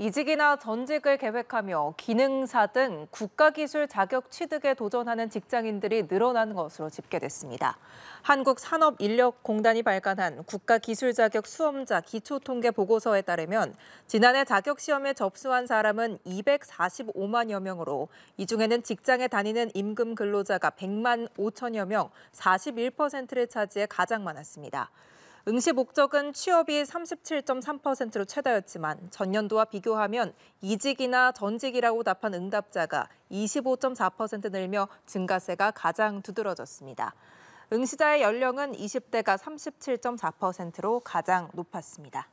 이직이나 전직을 계획하며 기능사 등 국가기술 자격 취득에 도전하는 직장인들이 늘어난 것으로 집계됐습니다. 한국산업인력공단이 발간한 국가기술 자격 수험자 기초통계 보고서에 따르면 지난해 자격시험에 접수한 사람은 245만여 명으로 이 중에는 직장에 다니는 임금 근로자가 100만 5천여 명, 41%를 차지해 가장 많았습니다. 응시 목적은 취업이 37.3%로 최다였지만 전년도와 비교하면 이직이나 전직이라고 답한 응답자가 25.4% 늘며 증가세가 가장 두드러졌습니다. 응시자의 연령은 20대가 37.4%로 가장 높았습니다.